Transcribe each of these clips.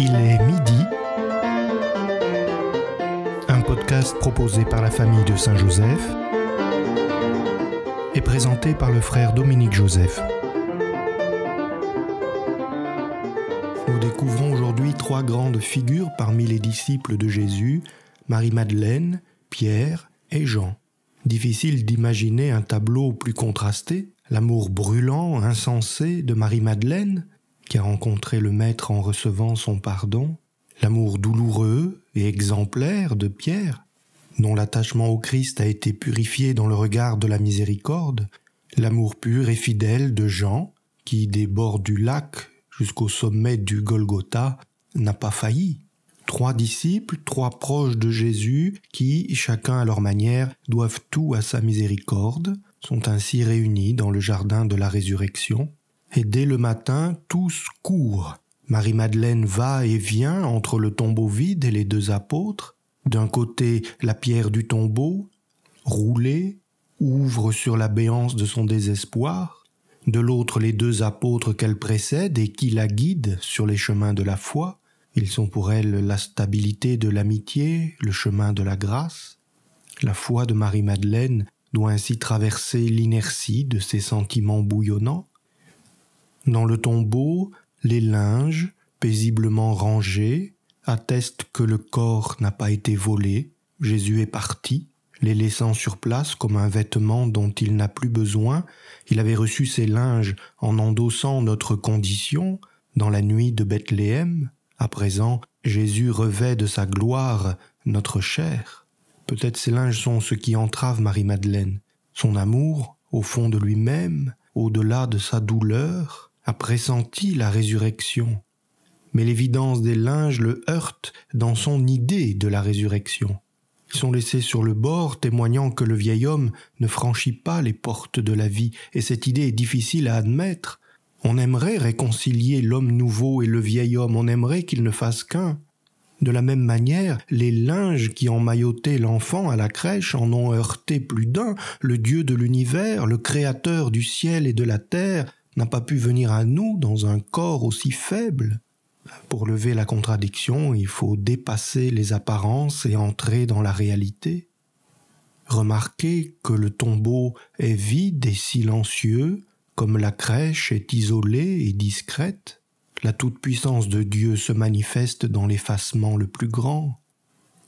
Il est midi. Un podcast proposé par la famille de Saint-Joseph et présenté par le frère Dominique Joseph. Nous découvrons aujourd'hui trois grandes figures parmi les disciples de Jésus, Marie-Madeleine, Pierre et Jean. Difficile d'imaginer un tableau plus contrasté, l'amour brûlant, insensé de Marie-Madeleine qui a rencontré le Maître en recevant son pardon, l'amour douloureux et exemplaire de Pierre, dont l'attachement au Christ a été purifié dans le regard de la miséricorde, l'amour pur et fidèle de Jean, qui des bords du lac jusqu'au sommet du Golgotha n'a pas failli. Trois disciples, trois proches de Jésus, qui, chacun à leur manière, doivent tout à sa miséricorde, sont ainsi réunis dans le jardin de la résurrection, et dès le matin tous courent. Marie-Madeleine va et vient entre le tombeau vide et les deux apôtres. D'un côté, la pierre du tombeau, roulée, ouvre sur la béance de son désespoir. De l'autre, les deux apôtres qu'elle précède et qui la guident sur les chemins de la foi. Ils sont pour elle la stabilité de l'amitié, le chemin de la grâce. La foi de Marie-Madeleine doit ainsi traverser l'inertie de ses sentiments bouillonnants. Dans le tombeau, les linges, paisiblement rangés, attestent que le corps n'a pas été volé. Jésus est parti, les laissant sur place comme un vêtement dont il n'a plus besoin. Il avait reçu ces linges en endossant notre condition dans la nuit de Bethléem. À présent, Jésus revêt de sa gloire notre chair. Peut-être ces linges sont ce qui entrave Marie-Madeleine. Son amour, au fond de lui-même, au-delà de sa douleur, a pressenti la résurrection, mais l'évidence des linges le heurte dans son idée de la résurrection. Ils sont laissés sur le bord, témoignant que le vieil homme ne franchit pas les portes de la vie, et cette idée est difficile à admettre. On aimerait réconcilier l'homme nouveau et le vieil homme, on aimerait qu'il ne fasse qu'un. De la même manière, les linges qui emmaillotaient l'enfant à la crèche en ont heurté plus d'un, le Dieu de l'univers, le Créateur du ciel et de la terre, n'a pas pu venir à nous dans un corps aussi faible. Pour lever la contradiction, il faut dépasser les apparences et entrer dans la réalité. Remarquez que le tombeau est vide et silencieux, comme la crèche est isolée et discrète. La toute-puissance de Dieu se manifeste dans l'effacement le plus grand.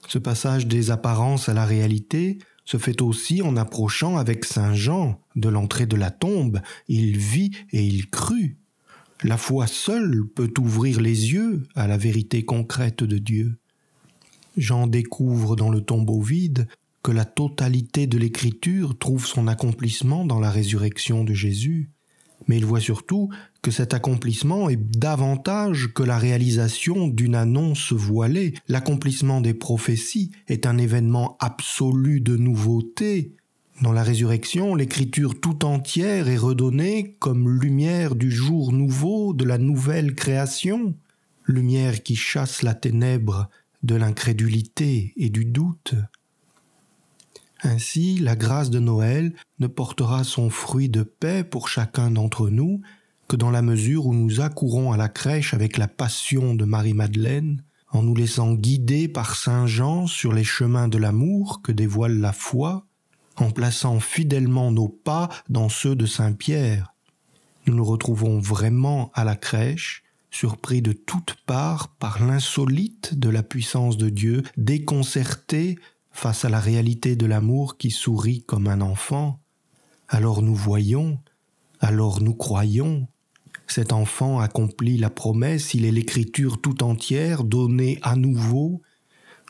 Ce passage des apparences à la réalité se fait aussi en approchant avec Saint Jean de l'entrée de la tombe, il vit et il crut. La foi seule peut ouvrir les yeux à la vérité concrète de Dieu. Jean découvre dans le tombeau vide que la totalité de l'Écriture trouve son accomplissement dans la résurrection de Jésus, mais il voit surtout que cet accomplissement est davantage que la réalisation d'une annonce voilée. L'accomplissement des prophéties est un événement absolu de nouveauté. Dans la résurrection, l'écriture tout entière est redonnée comme lumière du jour nouveau de la nouvelle création, lumière qui chasse la ténèbre de l'incrédulité et du doute. Ainsi, la grâce de Noël ne portera son fruit de paix pour chacun d'entre nous que dans la mesure où nous accourons à la crèche avec la passion de Marie-Madeleine, en nous laissant guider par Saint Jean sur les chemins de l'amour que dévoile la foi, en plaçant fidèlement nos pas dans ceux de Saint Pierre. Nous nous retrouvons vraiment à la crèche, surpris de toutes parts par l'insolite de la puissance de Dieu, déconcertés face à la réalité de l'amour qui sourit comme un enfant. Alors nous voyons, alors nous croyons, cet enfant accomplit la promesse, il est l'écriture tout entière donnée à nouveau,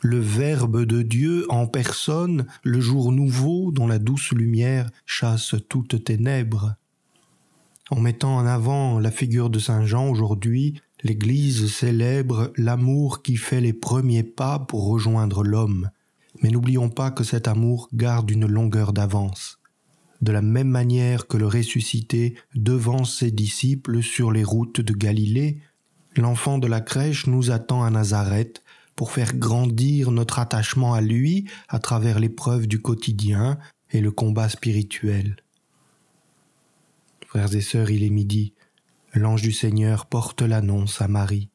le Verbe de Dieu en personne, le jour nouveau dont la douce lumière chasse toute ténèbres. En mettant en avant la figure de Saint Jean aujourd'hui, l'Église célèbre l'amour qui fait les premiers pas pour rejoindre l'homme. Mais n'oublions pas que cet amour garde une longueur d'avance de la même manière que le ressuscité devant ses disciples sur les routes de Galilée, l'enfant de la crèche nous attend à Nazareth pour faire grandir notre attachement à lui à travers l'épreuve du quotidien et le combat spirituel. Frères et sœurs, il est midi. L'ange du Seigneur porte l'annonce à Marie.